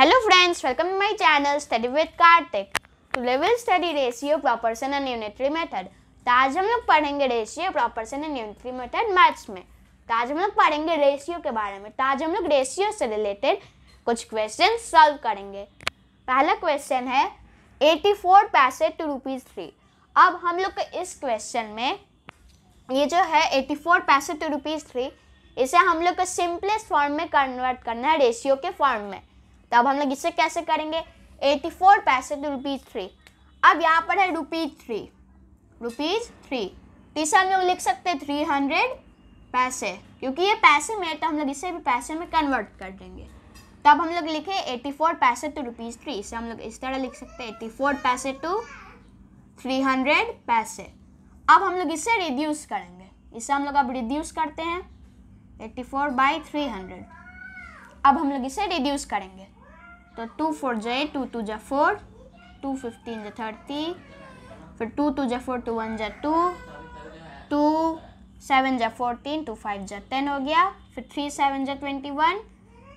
Friends welcome to my channel study with Kartik Kartik. Today will study ratio proportion and unitary method. तो आज हम लोग पढ़ेंगे ratio proportion and unitary method maths में तो आज हम लोग पढ़ेंगे रेशियो के बारे में तो आज हम लोग रेशियो से रिलेटेड कुछ क्वेश्चन सॉल्व करेंगे पहला क्वेश्चन है एटी फोर पैसे टू रुपीज़ थ्री अब हम लोग इस क्वेश्चन में ये जो है एटी फोर पैसे टू रुपीज़ थ्री इसे हम लोग को सिंपलेस्ट फॉर्म में कन्वर्ट करना है रेशियो के फॉर्म में तब तो हम लोग इसे कैसे करेंगे एटी फोर पैसे टू रुपीज़ थ्री अब यहाँ पर है रुपीज़ थ्री रुपीज़ थ्री तीसरा हम लोग लिख सकते हैं थ्री हंड्रेड पैसे क्योंकि ये पैसे में है तो हम लोग इसे भी पैसे में कन्वर्ट कर देंगे तब तो हम लोग लिखे एटी फोर पैसे टू रुपीज़ थ्री इसे हम लोग इस तरह लिख सकते हैं एटी फोर पैसे टू थ्री हंड्रेड पैसे अब हम लोग इसे रिड्यूस करेंगे इसे हम लोग अब रिड्यूस करते हैं eighty four by three hundred अब हम लोग इसे रिड्यूस करेंगे तो टू फोर जो टू टू जा फोर टू फिफ्टीन जा थर्टी फिर टू टू जा फोर टू वन जा टू टू सेवन जा फोरटीन टू फाइव जा टेन हो गया फिर थ्री सेवन जा ट्वेंटी वन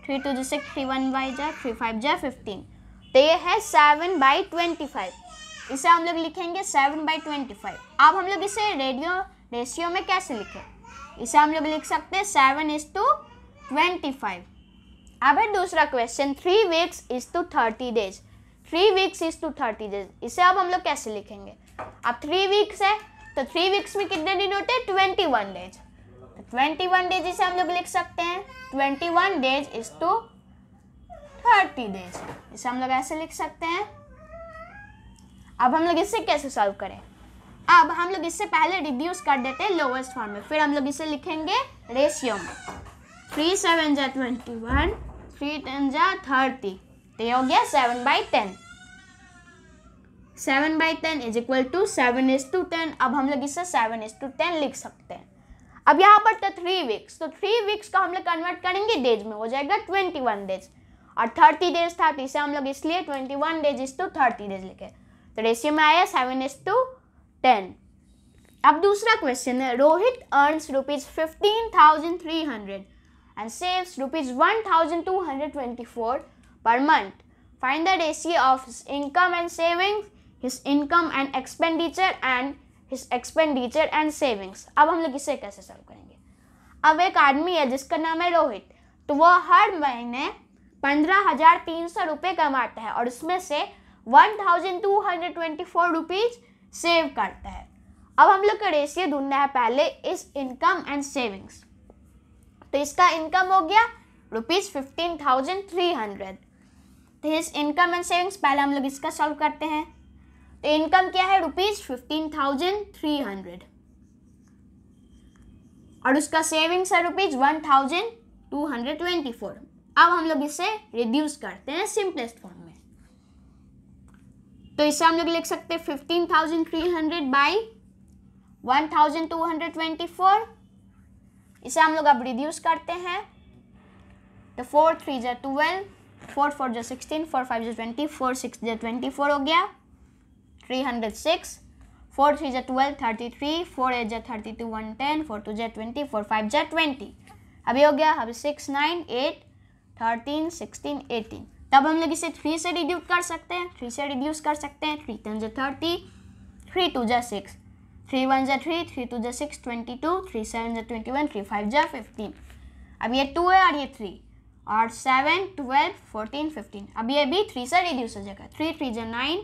थ्री टू जो सिक्स थ्री वन बाई जा थ्री फाइव जा फिफ्टीन तो ये है सेवन बाई ट्वेंटी फाइव इसे हम लोग लिखेंगे सेवन बाई ट्वेंटी फाइव अब हम लोग इसे रेडियो रेशियो में कैसे लिखें इसे हम लोग लिख सकते हैं seven is to twenty five अब है दूसरा question three weeks is to thirty days three weeks is to thirty days इसे अब हम लोग कैसे लिखेंगे अब थ्री वीक्स है तो थ्री वीक्स में कितने दिन होते हैं twenty one days twenty one days इसे हम लोग लिख सकते हैं twenty one days is to thirty days इसे हम लोग ऐसे लिख सकते हैं अब हम लोग इसे कैसे सॉल्व करें अब हम लोग इससे पहले रिड्यूस कर देते हैं लोवेस्ट फॉर्म में फिर हम लोग इसे लिखेंगे रेशियो में थ्री सेवन जै ट्वेंटी वन थ्री टेन जा थर्टी तो ये हो गया seven by ten seven by ten is equal to seven is to ten अब हम लोग इससे सेवन इज टू टेन लिख सकते हैं अब यहाँ पर था थ्री वीक्स तो थ्री वीक्स का हम लोग कन्वर्ट करेंगे डेज में हो जाएगा ट्वेंटी वन डेज और थर्टी डेज था तो इसे हम लोग इसलिए twenty one days is to thirty days लिखे तो रेशियो में आया सेवन इज टू टेन अब दूसरा क्वेश्चन है Rohit earns rupees fifteen thousand three hundred and saves rupees 1224 per month. Find the ratio of his income and savings, his income and expenditure and his expenditure and savings. अब हम लोग इसे कैसे solve करेंगे अब एक आदमी है जिसका नाम है रोहित तो वह हर महीने पंद्रह हजार तीन सौ रुपये कमाता है और उसमें से one thousand two hundred twenty four rupees save करता है अब हम लोग का रेशियो ढूंढना है पहले इस इनकम एंड सेविंग्स तो इसका इनकम हो गया rupees fifteen thousand three hundred तो इस इनकम एंड सेविंग्स पहले हम लोग इसका सॉल्व करते हैं तो इनकम क्या है rupees fifteen thousand three hundred और उसका सेविंग्स है rupees one thousand two hundred twenty four अब हम लोग इसे रिड्यूस करते हैं सिंपलेस्ट फॉर्म में तो इसे हम लोग लिख सकते हैं fifteen thousand three hundred by one thousand two hundred twenty four इसे हम लोग अब रिड्यूस करते हैं तो फोर थ्री जो ट्वेल्व फोर फोर जो सिक्सटीन फोर फाइव जो ट्वेंटी फोर सिक्स जो ट्वेंटी फोर हो गया three hundred six four three जो twelve thirty three four eight जो thirty two one ten four two जो ट्वेंटी फोर फाइव जो ट्वेंटी अभी हो गया अभी six nine eight thirteen sixteen eighteen तब हम लोग इसे थ्री से रिड्यूस कर सकते हैं थ्री से रिड्यूस कर सकते हैं थ्री टेन जो थर्टी थ्री टू जो सिक्स थ्री वन जै थ्री थ्री टू जै six twenty two three seven जै ट्वेंटी वन थ्री फाइव जै फिफ्टीन अब ये टू है और ये थ्री और सेवन ट्वेल्व फोर्टीन फिफ्टीन अब ये भी थ्री से रिड्यूस हो जाएगा थ्री थ्री जै nine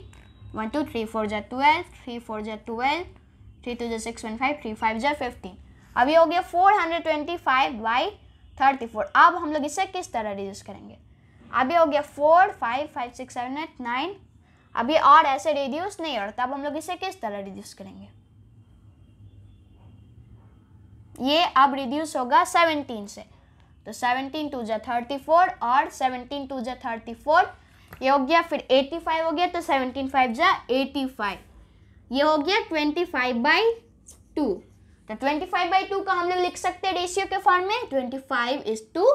one two three four जै ट्वेल्व थ्री फोर जै ट्वेल्व थ्री टू जै six one five three five जै फिफ्टीन अब ये हो गया four hundred twenty five by thirty four अब हम लोग इसे किस तरह रिड्यूस करेंगे अब ये हो गया four five five six seven eight nine अभी और ऐसे रिड्यूस नहीं हो रहा तब हम लोग इसे किस तरह रिड्यूस करेंगे ये अब रिड्यूस होगा सेवनटीन से तो सेवनटीन टू जा थर्टी फोर और सेवनटीन टू जै थर्टी फोर ये हो गया फिर एटी फाइव हो गया तो सेवनटीन फाइव जै एटी फाइव ये हो गया ट्वेंटी फाइव बाई टू तो ट्वेंटी फाइव बाई टू का हम लोग लिख सकते हैं रेशियो के फॉर्म में twenty five is to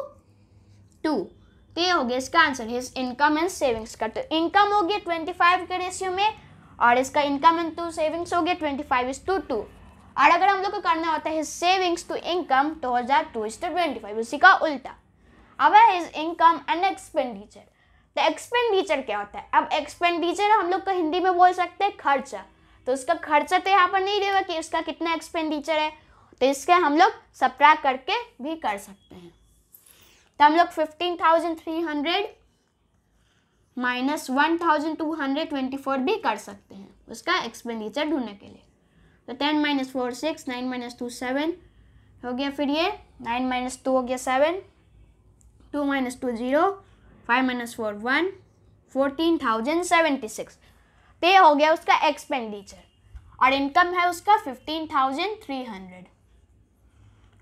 two तो ये हो गया इसका answer his income and savings का तो इनकम हो गया ट्वेंटी फाइव के रेशियो में और इसका इनकम एंड टू सेविंग्स हो गया twenty five is to two और अगर हम लोग को करना होता है सेविंग्स टू इनकम टू हज़ार two is to twenty five उसी का उल्टा अब है इज इनकम एंड एक्सपेंडिचर तो एक्सपेंडिचर क्या होता है अब एक्सपेंडिचर हम लोग को हिंदी में बोल सकते हैं खर्चा तो उसका खर्चा तो यहाँ पर नहीं देगा कि उसका कितना एक्सपेंडिचर है तो इसके हम लोग सप्रा करके भी कर सकते हैं तो हम लोग fifteen thousand three hundred minus one thousand two hundred twenty four भी कर सकते हैं उसका एक्सपेंडिचर ढूंढने के लिए तो ten minus four six nine minus two seven हो गया फिर ये नाइन माइनस टू हो गया seven two minus two zero five minus four one fourteen thousand seventy six तो ये हो गया उसका एक्सपेंडिचर और इनकम है उसका fifteen thousand three hundred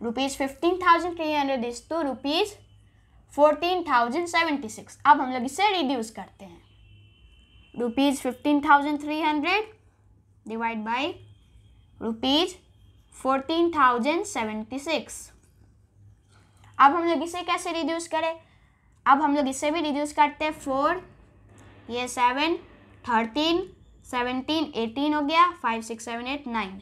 rupees fifteen thousand three hundred is to rupees fourteen thousand seventy six अब हम लोग इसे रिड्यूस करते हैं rupees fifteen thousand three hundred divide by rupees fourteen thousand seventy six अब हम लोग इसे कैसे रिड्यूस करें अब हम लोग इसे भी रिड्यूस करते हैं फोर ये सेवन थर्टीन सेवनटीन एटीन हो गया five six seven eight nine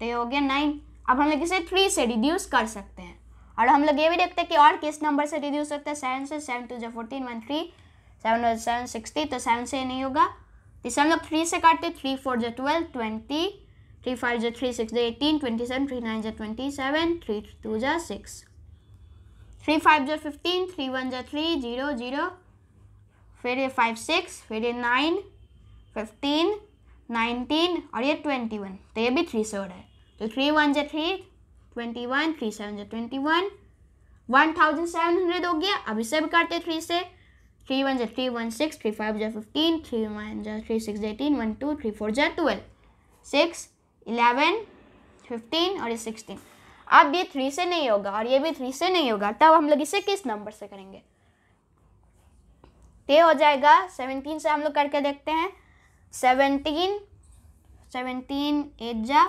तो ये हो गया नाइन अब हम लोग इसे थ्री से रिड्यूस कर सकते हैं और हम लोग ये भी देखते हैं कि और किस नंबर से रिड्यूस करते हैं सेवन से सेवन टू जो fourteen one three seven seven sixty तो सेवन से नहीं होगा इसे हम लोग थ्री से काटते थ्री फोर जो ट्वेल्व ट्वेंटी थ्री फाइव जो थ्री सिक्स जो eighteen twenty seven three nine जो ट्वेंटी सेवन थ्री टू जो सिक्स थ्री फाइव जो फिफ्टीन थ्री वन जो थ्री जीरो जीरो फिर ये फाइव सिक्स फिर ये नाइन फिफ्टीन नाइनटीन और ये ट्वेंटी वन तो ये भी थ्री से हो रहा है तो थ्री वन जो three twenty one three seven जो twenty one one thousand seven hundred हो गया अब इसे भी काटते थ्री से थ्री वन जो three one six three five जो फिफ्टीन थ्री वन जो थ्री सिक्स जो eighteen one two three four जो ट्वेल्व सिक्स इलेवन फिफ्टीन और ये सिक्सटीन अब ये थ्री से नहीं होगा और ये भी थ्री से नहीं होगा तब हम लोग इसे किस नंबर से करेंगे ये हो जाएगा सेवनटीन से हम लोग करके देखते हैं सेवनटीन सेवनटीन एट जा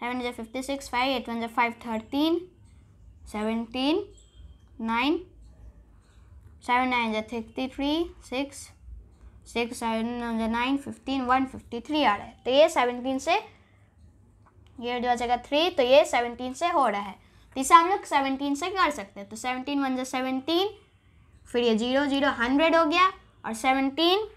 सेवन जा fifty six five eight one जा five thirteen seventeen nine seven nine जा thirty three six six seven nine fifteen one fifty three आ रहा है तो ये सेवनटीन से ये जो आ जाएगा थ्री तो ये सेवनटीन से हो रहा है तो इसे हम लोग सेवनटीन से कर सकते हैं तो सेवनटीन वन जो सेवनटीन फिर ये जीरो जीरो हंड्रेड हो गया और सेवनटीन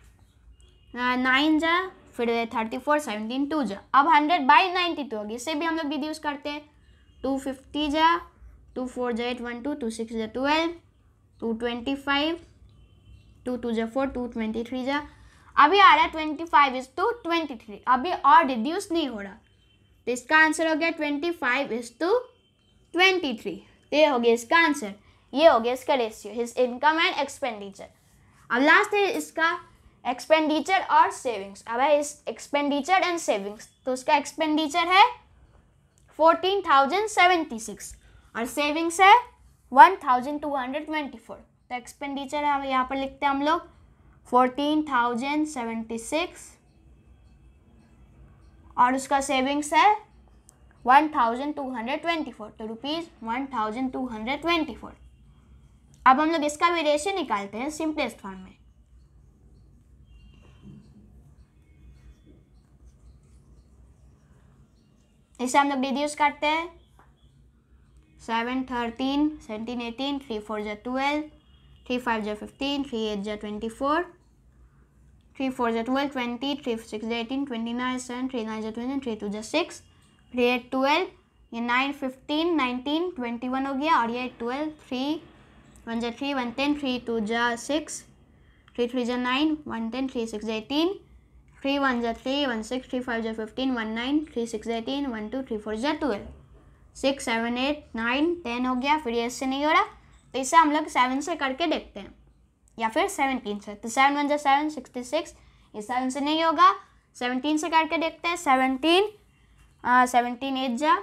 नाइन जा फिर ये थर्टी फोर सेवनटीन टू जा अब हंड्रेड बाई नाइन्टी टू होगी इसे भी हम लोग यूज़ करते हैं टू फिफ्टी जा टू फोर जा eight one two two six जा twelve two twenty five two two जा फोर टू ट्वेंटी थ्री जा अभी आ रहा है twenty five is to twenty three अभी और रिड्यूस नहीं हो रहा तो इसका आंसर हो गया twenty five is to twenty three तो ये हो गया इसका आंसर ये हो गया इसका ratio his income and expenditure अब लास्ट है इसका एक्सपेंडिचर और सेविंग्स अब है इस एक्सपेंडिचर एंड सेविंग्स तो उसका एक्सपेंडिचर है फोर्टीन थाउजेंड सेवेंटी सिक्स और सेविंग्स है one thousand two hundred twenty four तो एक्सपेंडिचर हम यहाँ पर लिखते हैं हम लोग फोर्टीन थाउजेंड सेवेंटी सिक्स और उसका सेविंग्स है one thousand two hundred twenty four तो rupees one thousand two hundred twenty four अब हम लोग इसका भी रेशियो निकालते हैं सिंपलेस्ट फॉर्म में इसे हम लोग डिड्यूस करते हैं seven thirteen seventeen eighteen three four जो ट्वेल्व थ्री फाइव जो fifteen three eight j twenty four three four जो twelve twenty three six 18 eighteen twenty nine seven three nine जो twenty three two 3 six 12 eight ये nine fifteen nineteen twenty one हो गया और ये twelve three one 1 three one ten three two 3 six three three जो nine one 6 three six eighteen three one 3 three one six three five जो fifteen one nine three six eighteen one two three four जो twelve six seven eight nine ten हो गया फिर ये नहीं हो रहा तो इसे हम लोग सेवन से करके देखते हैं या फिर सेवनटीन से तो सेवन वन जो सेवन सिक्सटी सिक्स ये सेवन से नहीं होगा सेवनटीन से करके देखते हैं सेवनटीन सेवनटीन एट जा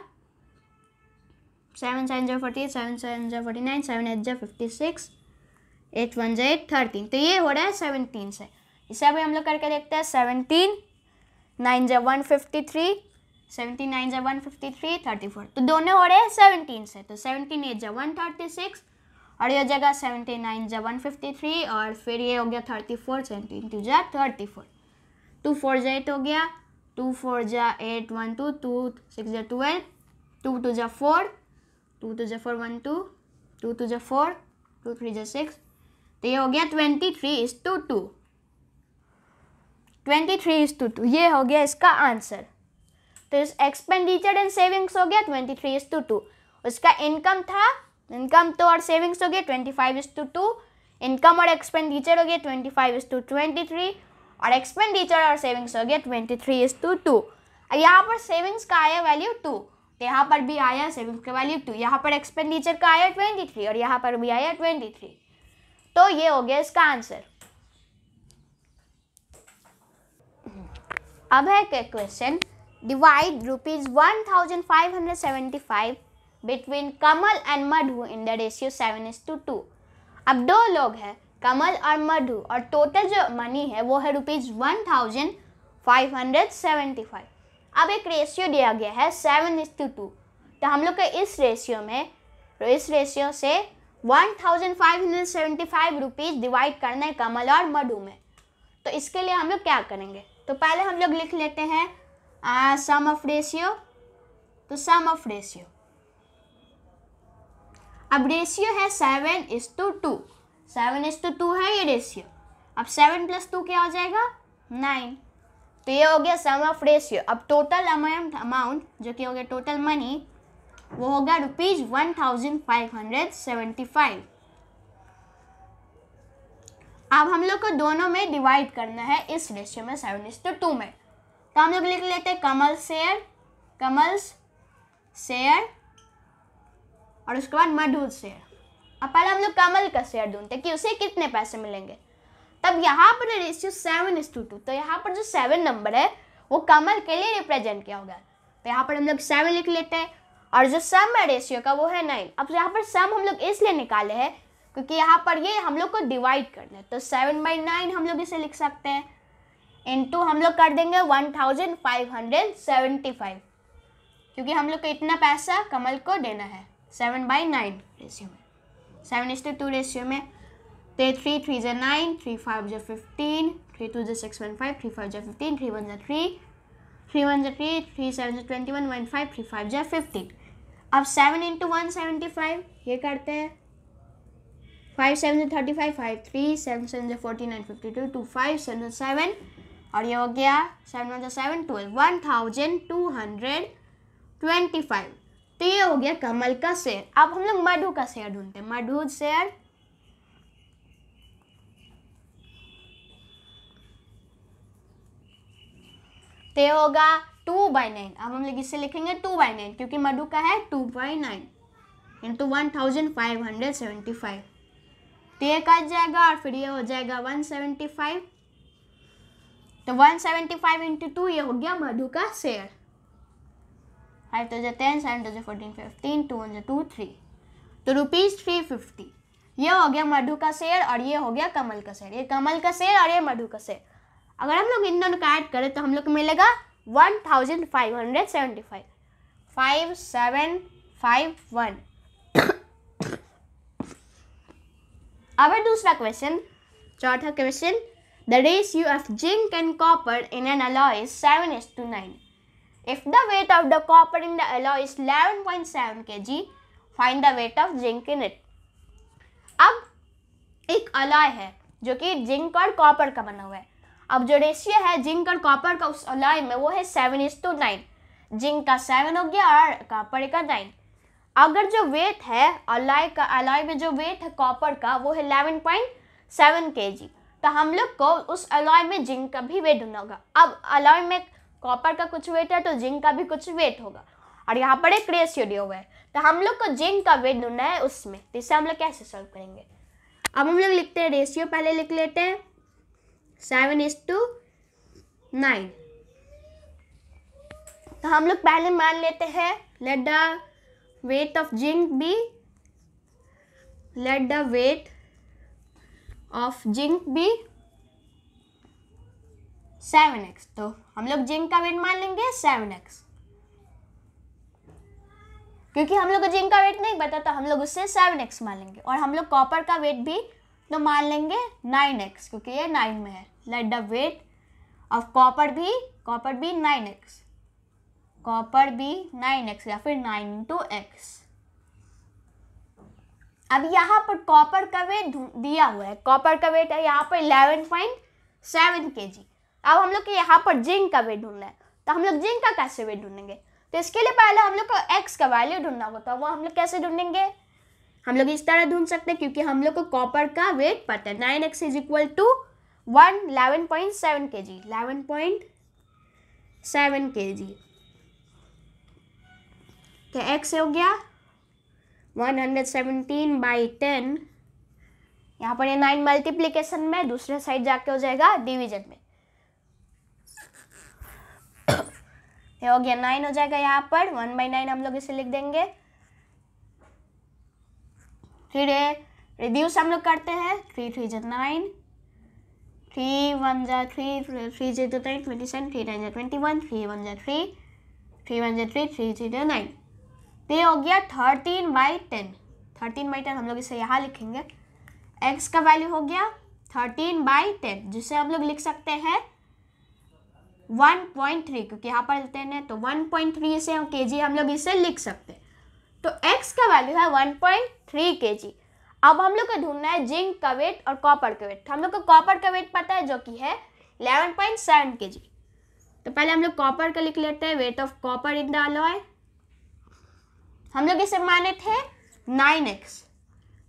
सेवन सेवन जो फोर्टी सेवन सेवन जो फोर्टी नाइन सेवन एट जो फिफ्टी सिक्स एट वन जो एट थर्टीन तो ये हो रहा है सेवनटीन से इसे अभी हम लोग करके देखते हैं सेवनटीन नाइन जो one fifty three seventeen nine जो one fifty three thirty four तो दोनों हो रहे हैं सेवनटीन से तो सेवनटीन एट जो वन थर्टी सिक्स और ये हो जाएगा सेवेंटी नाइन जै वन फिफ्टी थ्री और फिर ये हो गया थर्टी फोर सेवेंटी टू जै थर्टी फोर टू फोर जै एट हो गया टू फोर जै eight one two two six जै ट्वेल्व टू टू जै फोर टू टू जै four one two two two जै फोर टू थ्री जै सिक्स तो ये हो गया twenty three is to two twenty three is to two ये हो गया इसका आंसर तो इस एक्सपेंडिचर एंड सेविंग्स हो गया twenty three is to two उसका इनकम था इनकम तो और सेविंग्स हो गया twenty five is to two income और एक्सपेंडिचर हो गया twenty five is to twenty three और एक्सपेंडिचर और सेविंग्स हो गया twenty three is to two यहाँ पर सेविंग्स का आया वैल्यू टू तो यहाँ पर भी आया सेविंग्स का वैल्यू टू यहाँ पर एक्सपेंडिचर का आया ट्वेंटी थ्री और यहाँ पर भी आया ट्वेंटी थ्री तो ये हो गया इसका आंसर अब है question divide rupees one thousand five hundred seventy five between Kamal and Madhu in the ratio seven is to two अब दो लोग हैं कमल और मधु और टोटल जो मनी है वो है rupees one thousand five hundred seventy five अब एक रेशियो दिया गया है सेवन इज टू टू तो हम लोग के इस रेशियो में इस रेशियो से one thousand five hundred seventy five rupees divide करना है कमल और मधु में तो इसके लिए हम लोग क्या करेंगे तो पहले हम लोग लिख लेते हैं सम ऑफ रेशियो तो सम ऑफ रेशियो अब रेशियो है seven is to two seven is to two है ये रेशियो अब सेवन प्लस टू क्या हो जाएगा नाइन तो ये हो गया सम ऑफ रेशियो अब टोटल अमाउंट अमाउंट जो कि हो गया टोटल मनी वो होगा rupees one thousand five hundred seventy five अब हम लोग को दोनों में डिवाइड करना है इस रेशियो में सेवन इज टू टू में तो हम लोग लिख लेते हैं कमल शेयर कमल्स शेयर और उसके बाद मधुर शेयर अब पहले हम लोग कमल का शेयर ढूंढते कि उसे कितने पैसे मिलेंगे तब यहाँ पर ratio seven is to two तो यहाँ पर जो सेवन नंबर है वो कमल के लिए रिप्रेजेंट किया होगा तो यहाँ पर हम लोग सेवन लिख लेते हैं और जो सम है रेशियो का वो है नाइन अब यहाँ पर सम हम लोग इसलिए निकाले हैं क्योंकि यहाँ पर ये हम लोग को डिवाइड करना है तो सेवन बाई नाइन हम लोग इसे लिख सकते हैं टू हम लोग कर देंगे one thousand five hundred seventy five क्योंकि हम लोग को इतना पैसा कमल को देना है सेवन बाई नाइन रेशियो में seven is to two ratio में थ्री थ्री जो नाइन थ्री फाइव जो फिफ्टीन थ्री टू जो six one five three five जो फिफ्टीन थ्री वन जो थ्री थ्री वन जो थ्री थ्री सेवन जो twenty one one five three five जो fifteen अब seven into one seventy five ये करते हैं फाइव सेवन जो thirty five five three seven seven जो forty nine fifty two two five seven जो सेवन और ये हो गया सेवन वन जो seven twelve one thousand two hundred twenty five तो ये हो गया कमल का शेर अब हम लोग मधु का शेर ढूंढते हैं मधु शेर तो होगा टू बाई नाइन अब हम लोग इसे लिखेंगे टू बाई नाइन क्योंकि मधु का है two by nine into one thousand five hundred seventy five तो ये कट जाएगा और फिर ये हो जाएगा वन सेवेंटी फाइव तो one seventy five into two ये हो गया मधु का शेयर फाइव जै टेन सेवन जो fourteen fifteen two hundred two three तो रुपीज़ थ्री फिफ्टी ये हो गया मधु का शेयर और ये हो गया कमल का शेयर ये कमल का शेयर और ये मधु का शेयर अगर हम लोग इन दोनों का ऐड करें तो हम लोग को मिलेगा one thousand five hundred seventy five five seven five one अब है दूसरा क्वेश्चन चौथा question the ratio of zinc and copper in an alloy seven is to nine If the weight of the copper in the alloy is 11.7 kg, find the weight of zinc in it. अब एक alloy है जो कि zinc और copper का बना हुआ है अब जो रेशियो है जिंक और कॉपर का उस अलॉय में वो है seven is to nine zinc का सेवन हो गया और कॉपर का नाइन अगर जो वेट है अलॉय का अलॉय में जो वेट है कॉपर का वो है eleven point seven K G तो हम लोग को उस अलॉय में जिंक का भी वेट ढूंढना होगा अब अलॉय में कॉपर का कुछ वेट है तो जिंक का भी कुछ वेट होगा और यहाँ पर एक रेशियो दिया हुआ है तो हम लोग को जिंक का वेट ढूंढना है उसमें तो इसे हम लोग कैसे सॉल्व करेंगे अब हम लोग लिखते हैं रेशियो पहले लिख लेते हैं सेवन इज टू नाइन तो हम लोग पहले मान लेते हैं let the weight of zinc be let the weight of zinc be seven x तो हम लोग जिंक का वेट मान लेंगे सेवन एक्स क्योंकि हम लोग को जिंक का वेट नहीं पता तो हम लोग उससे सेवन एक्स मान लेंगे और हम लोग कॉपर का वेट भी तो मान लेंगे नाइन एक्स क्योंकि ये नाइन में है let the weight of copper be copper be nine x copper be nine x या फिर नाइन टू एक्स अब यहाँ पर कॉपर का वेट दिया हुआ है कॉपर का वेट है यहाँ पर इलेवन पॉइंट सेवन के जी अब हम लोग के यहाँ पर जिंक का वेट ढूंढना है तो हम लोग जिंक का कैसे वेट ढूंढेंगे तो इसके लिए पहले हम लोग को एक्स का वैल्यू ढूंढना होता है तो वो हम लोग कैसे ढूंढेंगे हम लोग इस तरह ढूंढ सकते हैं क्योंकि हम लोग को कॉपर का वेट पता है nine x is equal to one eleven point seven K G eleven point seven K G तो एक्स हो गया one hundred seventeen by ten यहाँ पर नाइन मल्टीप्लीकेशन में दूसरे साइड जाके हो जाएगा डिवीजन में ये हो गया नाइन हो जाएगा यहाँ पर वन बाई नाइन हम लोग इसे लिख देंगे फिर रिड्यूस हम लोग करते हैं थ्री थ्री जो नाइन थ्री वन जो थ्री थ्री जो three twenty seven three nine जो ट्वेंटी वन थ्री वन जो थ्री थ्री वन जो थ्री थ्री जो नाइन तो ये हो गया thirteen by ten thirteen by ten हम लोग इसे यहाँ लिखेंगे एक्स का वैल्यू हो गया थर्टीन बाई टेन जिसे हम लोग लिख सकते हैं 1.3 क्योंकि यहाँ पर लेते हैं तो 1.3 से हम के हम लोग इसे लिख सकते हैं तो x का वैल्यू है 1.3 पॉइंट अब हम लोग को ढूंढना है जिंक का वेट और कॉपर का वेट तो हम लोग को कॉपर का वेट पता है जो कि है 11.7 पॉइंट तो पहले हम लोग कॉपर का लिख लेते हैं weight of copper in the alloy हम लोग इसे माने थे 9x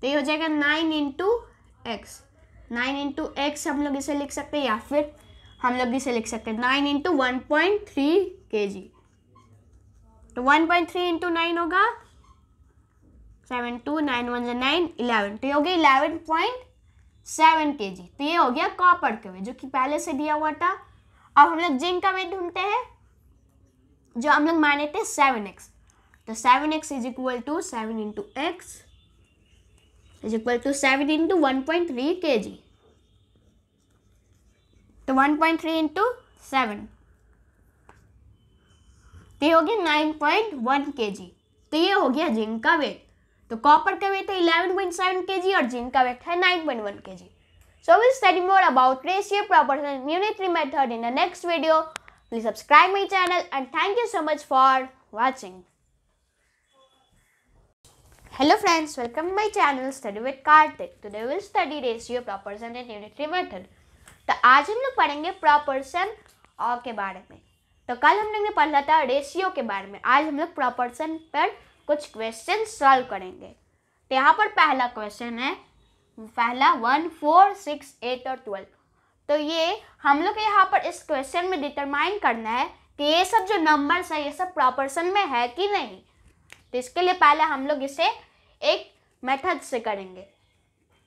तो ये हो जाएगा 9 into x nine into x हम लोग इसे लिख सकते हैं या फिर हम लोग इसे लिख सकते हैं nine into one point three K G तो one point three into nine होगा सेवन टू नाइन वन जो नाइन इलेवन तो ये हो गया eleven point seven K G तो ये हो गया कॉपर के वे जो कि पहले से दिया हुआ था अब हम लोग जिंक का वेट ढूंढते हैं जो हम लोग माने थे सेवन एक्स तो seven x is equal to seven into x is equal to seven into one point three K G तो one point three into seven तो ये हो गया नाइन पॉइंट वन के जी तो ये हो गया जिंक का वेट तो कॉपर का वेट है इलेवन पॉइंट सेवन के जी और जिंक का वेट है नाइन पॉइंट वन के जी So we'll study more about ratio, proportion, and unitary method in the next video. Please subscribe my channel and thank you so much for watching. Hello friends, welcome to my channel Study with Kartik. Today we'll study ratio, proportion, and unitary method. तो आज हम लोग पढ़ेंगे प्रॉपर्सन के बारे में तो कल हम लोग ने लिया था रेशियो के बारे में आज हम लोग प्रॉपर्सन पर कुछ क्वेश्चन सॉल्व करेंगे तो यहाँ पर पहला क्वेश्चन है पहला वन फोर सिक्स एट और ट्वेल्व तो ये हम लोग यहाँ पर इस क्वेश्चन में डिटरमाइन करना है कि ये सब जो नंबर्स है ये सब प्रॉपर्सन में है कि नहीं तो इसके लिए पहले हम लोग इसे एक मेथड से करेंगे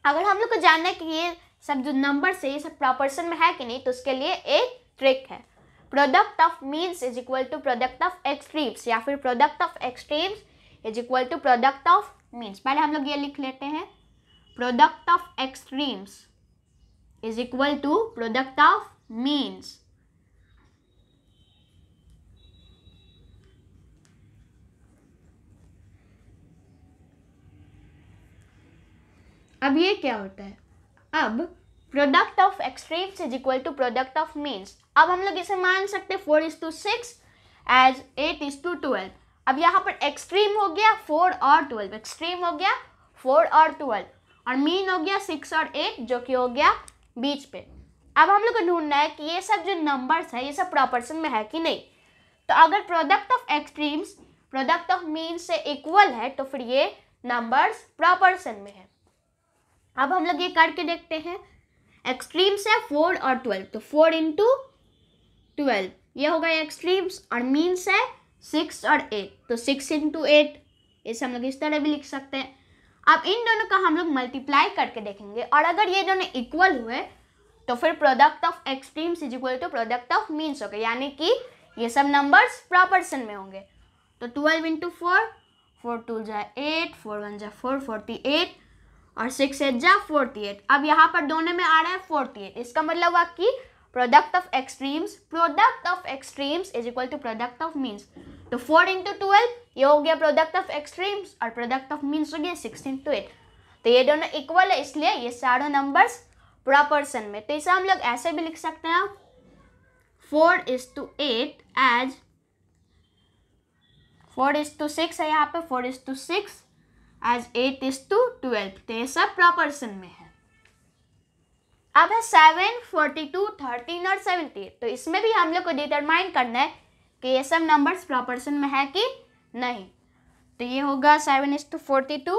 अगर हम लोग को जानना है कि ये सब जो नंबर से ये सब प्रॉपर्सन में है कि नहीं तो उसके लिए एक ट्रिक है product of means is equal to product of extremes या फिर product of extremes is equal to product of means पहले हम लोग ये लिख लेते हैं product of extremes is equal to product of means अब ये क्या होता है अब product of extremes is equal to product of means अब हम लोग इसे मान सकते हैं four is to six as eight is to twelve अब यहाँ पर एक्सट्रीम हो गया फोर और ट्वेल्व एक्सट्रीम हो गया फोर और ट्वेल्व और मीन हो गया सिक्स और एट जो कि हो गया बीच पे अब हम लोग को ढूंढना है कि ये सब जो नंबर्स है ये सब प्रॉपर्सन में है कि नहीं तो अगर product of extremes product of mean से इक्वल है तो फिर ये नंबर्स प्रॉपर्सन में है अब हम लोग ये करके देखते हैं एक्सट्रीम्स है फोर और ट्वेल्व तो फोर इंटू ट्वेल्व ये हो गए एक्सट्रीम्स और मीन्स है सिक्स और एट तो सिक्स इंटू एट इसे हम लोग इस तरह भी लिख सकते हैं अब इन दोनों का हम लोग मल्टीप्लाई करके देखेंगे और अगर ये दोनों इक्वल हुए तो फिर product of extremes is equal to product of means हो गए यानी कि ये सब नंबर्स प्रॉपर्सन में होंगे तो twelve into four four two जा एट फोर वन जा फोर फोर्टी एट और सिक्स एट जा फोर्टी एट अब यहाँ पर दोनों में आ रहा है फोर्टी एट इसका मतलब हुआ कि product of extremes product of extremes is equal to product of means तो फोर इंटू ट्वेल्व ये हो गया प्रोडक्ट ऑफ एक्सट्रीम्स और प्रोडक्ट ऑफ मीन्स हो गया सिक्स इंटू एट तो ये दोनों इक्वल है इसलिए ये सारों नंबर्स प्रॉपर्सन में तो इसे हम लोग ऐसे भी लिख सकते हैं four is to eight as four is to six है यहाँ पे four is to six as eight is to twelve तो ये सब प्रॉपर्सन में है अब है सेवन फोर्टी टू थर्टीन और सेवेंटी तो इसमें भी हम लोग को डिटरमाइन करना है कि ये सब नंबर्स प्रॉपर्सन में है कि नहीं तो ये होगा seven is to forty two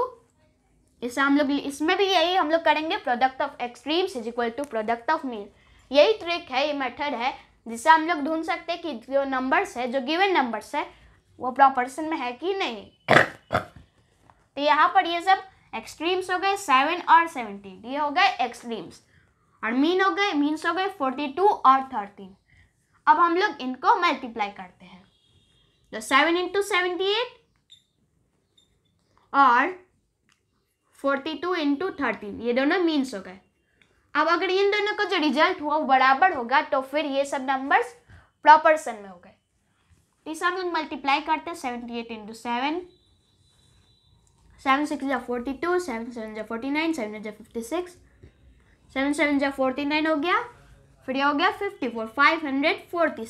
इसे हम लोग इसमें भी यही हम लोग करेंगे product of extremes is equal to product of mean यही ट्रिक है ये मेथड है जिससे हम लोग ढूंढ सकते हैं कि जो नंबर्स है जो गिवन नंबर्स है वो प्रॉपर्सन में है कि नहीं तो यहाँ पर ये सब एक्सट्रीम्स हो गए सेवन और सेवनटीन ये हो गए एक्सट्रीम्स और मीन हो गए मीन्स हो गए फोर्टी टू और थर्टीन अब हम लोग इनको मल्टीप्लाई करते हैं तो सेवन इंटू सेवेंटी एट और फोर्टी टू इंटू थर्टीन ये दोनों मीन्स हो गए अब अगर इन दोनों का जो रिजल्ट हुआ बराबर होगा तो फिर ये सब नंबर्स प्रॉपर सन में हो गए इसे हम लोग मल्टीप्लाई करते हैं seventy eight into seven seven six या फोर्टी टू सेवन सेवन या फोर्टी नाइन सेवन एट या फिफ्टी सिक्स सेवन हो गया फिर ये हो गया fifty four five hundred forty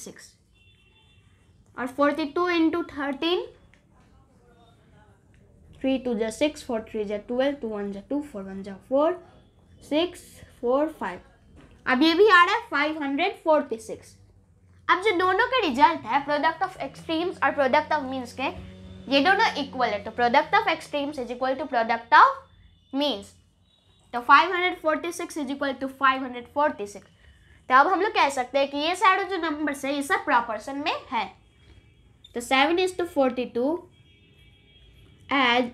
और forty two into thirteen three two जा सिक्स फोर थ्री जा ट्वेल्व टू वन जा टू फोर वन जा फोर सिक्स फोर फाइव अब ये भी आ रहा है फाइव हंड्रेड फोर्टी सिक्स अब जो दोनों के रिजल्ट है प्रोडक्ट ऑफ एक्सट्रीम्स और प्रोडक्ट ऑफ मीन्स के ये दोनों इक्वल है तो product of extremes is equal to product of means तो 546 इज इक्वल टू 546 तो अब हम लोग कह सकते हैं कि ये सारे जो नंबर्स है ये सब प्रॉपर्सन में है तो seven is to forty two as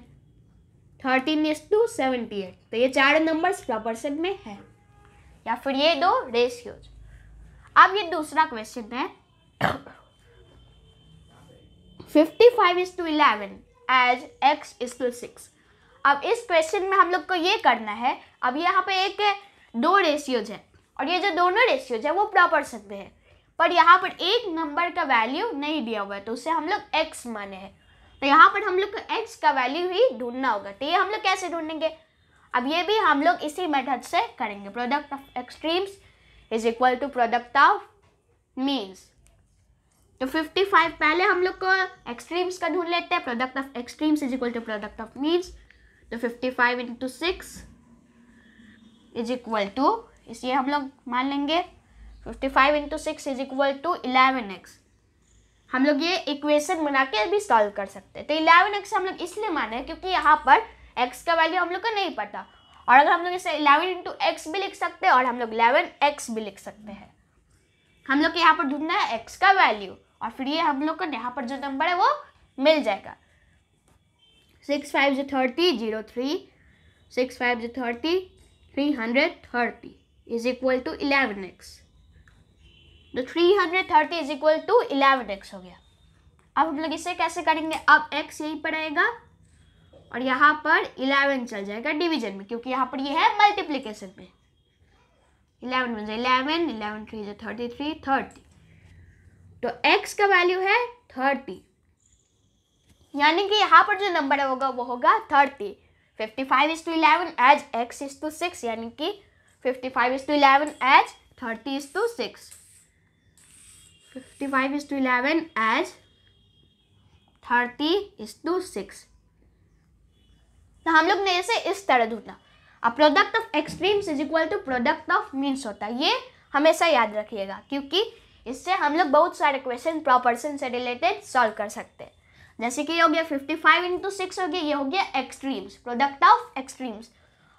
thirteen is to seventy eight तो ये चार नंबर्स प्रॉपर्सन में है या फिर ये दो रेशियोज अब ये दूसरा क्वेश्चन है 55 is to eleven as x is to six अब इस क्वेश्चन में हम लोग को ये करना है अब यहाँ पे एक दो रेशियोज है और ये जो दोनों रेशियोज है वो प्रॉपर सकते हैं पर यहाँ पर एक नंबर का वैल्यू नहीं दिया हुआ है तो उसे हम लोग एक्स माने हैं तो यहाँ पर हम लोग को एक्स का वैल्यू ही ढूंढना होगा तो ये हम लोग कैसे ढूंढेंगे अब ये भी हम लोग इसी मेथड से करेंगे product of extremes is equal to product of means तो 55 पहले हम लोग को एक्सट्रीम्स का ढूंढ लेते हैं product of extremes is equal to product of means तो 55 five into six is equal to इसलिए हम लोग मान लेंगे 55 five into six is equal to eleven x हम लोग ये इक्वेशन बना के अभी सॉल्व कर सकते हैं तो इलेवन एक्स हम लोग इसलिए माने क्योंकि यहाँ पर एक्स का वैल्यू हम लोग को नहीं पता और अगर हम लोग इसे इलेवन इंटू एक्स भी लिख सकते हैं और हम लोग इलेवन एक्स भी लिख सकते हैं हम लोग यहाँ पर ढूंढना है एक्स का वैल्यू और फिर ये हम लोग को यहाँ पर जो नंबर है वो मिल जाएगा सिक्स फाइव जो thirty zero three six five जो thirty three hundred thirty is equal to eleven x तो three hundred thirty is equal to eleven x हो गया अब हम लोग इसे कैसे करेंगे अब एक्स यहीं पर आएगा और यहाँ पर इलेवन चल जाएगा डिवीजन में क्योंकि यहाँ पर ये यह है मल्टीप्लीकेशन में इलेवन जाए इलेवन इलेवन थ्री जो थर्टी थ्री थर्टी तो x का वैल्यू है थर्टी यानी कि यहाँ पर जो नंबर होगा वो होगा thirty fifty five is to eleven as x is to six यानी कि fifty five is to eleven as thirty is to six fifty five is to eleven as thirty is to six तो हम लोग ने इसे इस तरह ढूंढना अब product of extremes is equal to product of means होता है ये हमेशा याद रखिएगा क्योंकि इससे हम लोग बहुत सारे क्वेश्चन प्रॉपर्सन से रिलेटेड सॉल्व कर सकते हैं जैसे कि ये हो गया फिफ्टी फाइव इंटू सिक्स हो गया ये हो गया एक्सट्रीम्स प्रोडक्ट ऑफ एक्सट्रीम्स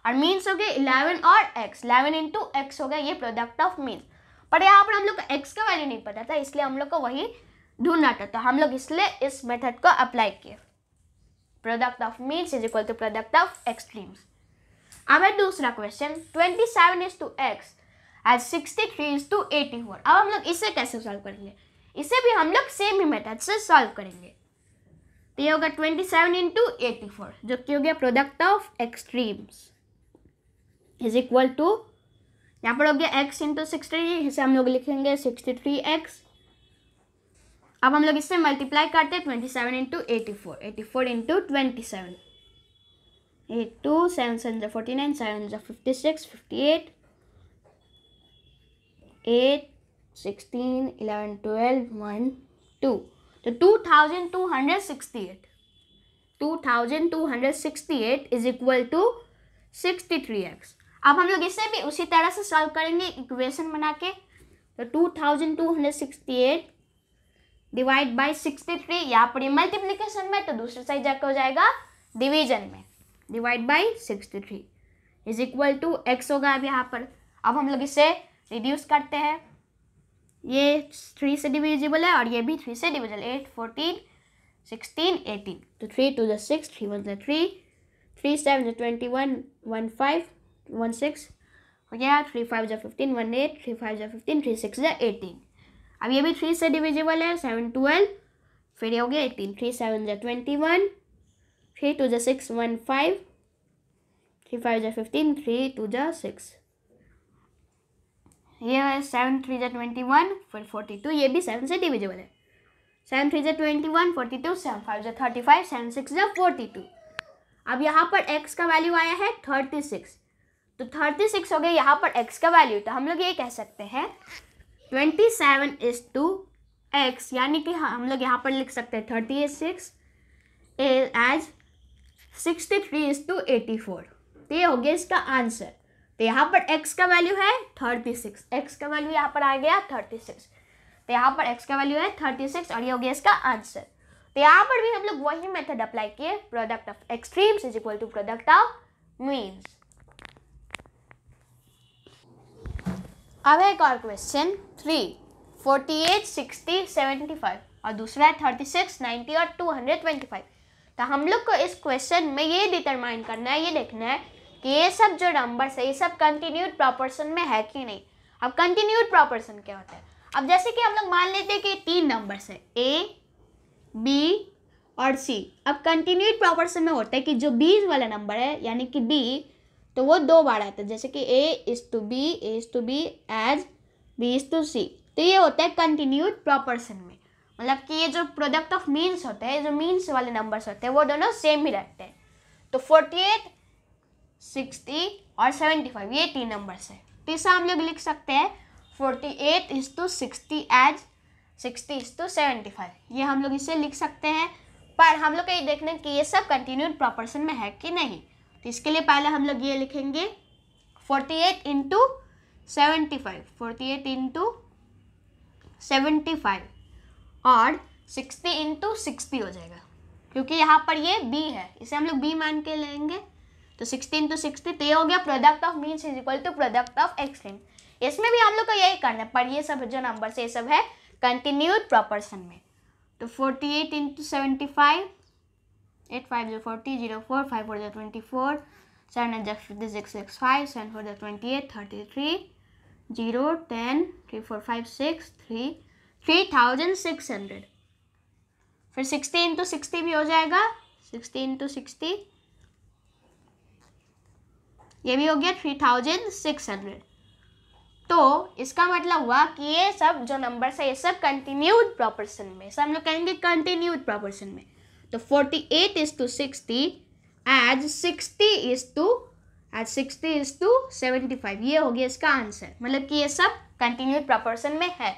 और मीन्स हो गया इलेवन और एक्स इलेवन इंटू एक्स हो गया ये प्रोडक्ट ऑफ मीन्स पर यहाँ पर हम लोग को एक्स का वैल्यू नहीं पता था इसलिए हम लोग को वही ढूंढना था तो हम लोग इसलिए इस मेथड को अप्लाई किए product of means is equal to product of extremes अब है दूसरा question twenty seven is to x as sixty three is to eighty four अब हम लोग इसे कैसे सॉल्व करेंगे इसे भी हम लोग सेम ही मेथड से सॉल्व करेंगे तो ये होगा twenty seven into eighty four जो कि हो गया product of extremes is equal to यहाँ पर हो गया एक्स इंटू सिक्सटी इसे हम लोग लिखेंगे सिक्सटी थ्री एक्स अब हम लोग इससे मल्टीप्लाई करते हैं twenty seven into eighty four eighty four into twenty seven eight two seven seven जो फोर्टी नाइन सेवन जो fifty six fifty eight eight sixteen eleven twelve one two तो two thousand two hundred sixty eight two thousand two hundred sixty eight is equal to sixty three x अब हम लोग इसे भी उसी तरह से सॉल्व करेंगे इक्वेशन बना के तो two thousand two hundred sixty eight divide by sixty three यहाँ पर मल्टीप्लीकेशन में तो दूसरे साइड जाकर हो जाएगा डिवीजन में divide by sixty three is equal to x होगा अब यहाँ पर अब हम लोग इसे रिड्यूस करते हैं ये थ्री से डिविजिबल है और ये भी थ्री से divisible eight fourteen sixteen eighteen तो three two the six three one the three three seven जो twenty one one five one six हो गया थ्री फाइव जो fifteen one eight three five जो फिफ्टीन थ्री सिक्स जो eighteen अब ये भी थ्री से डिविजिबल है सेवन ट्वेल्व फिर ये हो गया एटीन थ्री सेवन जो ट्वेंटी वन थ्री टू जो six one five three five जो फिफ्टीन थ्री टू जो सिक्स ये है सेवन थ्री जै ट्वेंटी वन फिर फोर्टी टू ये भी सेवन से डिविजिबल है सेवन थ्री जै twenty one forty two seven five जै थर्टी फाइव सेवन सिक्स जै फोर्टी टू अब यहाँ पर एक्स का वैल्यू आया है थर्टी सिक्स तो थर्टी सिक्स हो गया यहाँ पर एक्स का वैल्यू तो हम लोग ये कह सकते हैं twenty seven is to x यानी कि हम लोग यहाँ पर लिख सकते हैं thirty as six as sixty three is to eighty four तो ये हो गया इसका आंसर तो यहाँ पर x का वैल्यू है थर्टी सिक्स एक्स का वैल्यू यहाँ पर आ गया थर्टी सिक्स तो यहाँ पर x का वैल्यू है थर्टी सिक्स और ये हो गया इसका आंसर तो यहाँ पर भी हम लोग वही मेथड अप्लाई किए product of extremes is equal to product of means अब है एक और question three forty eight sixty seventy five और दूसरा है थर्टी सिक्स नाइन्टी और टू हंड्रेड ट्वेंटी फाइव तो हम लोग को इस क्वेश्चन में ये डिटरमाइन करना है ये देखना है कि ये सब जो नंबर्स है ये सब कंटिन्यूड प्रॉपर्सन में है कि नहीं अब कंटिन्यूड प्रॉपर्सन क्या होता है अब जैसे कि हम लोग मान लेते हैं कि तीन नंबर्स है ए बी और सी अब कंटिन्यूड प्रॉपर्सन में होता है कि जो बीज वाला नंबर है यानी कि बी तो वो दो बार आता है जैसे कि A is to B A is to B as B is to C तो ये होता है कंटिन्यूड प्रॉपर्सन में मतलब कि ये जो प्रोडक्ट ऑफ मीन्स होता है जो मीन्स वाले नंबर्स होते हैं वो दोनों सेम ही रहते हैं तो फोर्टी एट सिक्सटी और सेवेंटी फाइव ये तीन नंबर्स है तो इसे हम लोग लिख सकते हैं forty eight is to sixty as sixty is to seventy five ये हम लोग इसे लिख सकते हैं पर हम लोग ये देखना कि ये सब कंटिन्यू प्रॉपर्सन में है कि नहीं तो इसके लिए पहले हम लोग ये लिखेंगे forty eight into seventy five forty eight into seventy five और सिक्सटी इंटू सिक्सटी हो जाएगा क्योंकि यहाँ पर ये बी है इसे हम लोग बी मान के लेंगे तो सिक्सटीन टू सिक्सटी तो ये हो गया product of means is equal to product of extreme इसमें भी हम लोग को यही करना है पर ये सब जो नंबर से ये सब है कंटिन्यूड प्रॉपर्सन में तो forty eight into seventy five eight five जो forty zero four five four जो twenty four seven eight fifty six six five seven four जो twenty eight thirty three zero ten three four five six three three thousand six hundred फिर sixty into sixty भी हो जाएगा sixty into sixty ये भी हो गया three thousand six hundred तो इसका मतलब हुआ कि ये सब जो नंबर है ये सब कंटिन्यूड प्रॉपर्सन में सब हम लोग कहेंगे कंटिन्यूड प्रॉपर्सन में तो forty eight is to sixty as sixty is to as sixty is to seventy five ये हो गया इसका आंसर मतलब कि ये सब कंटिन्यूड प्रॉपर्सन में है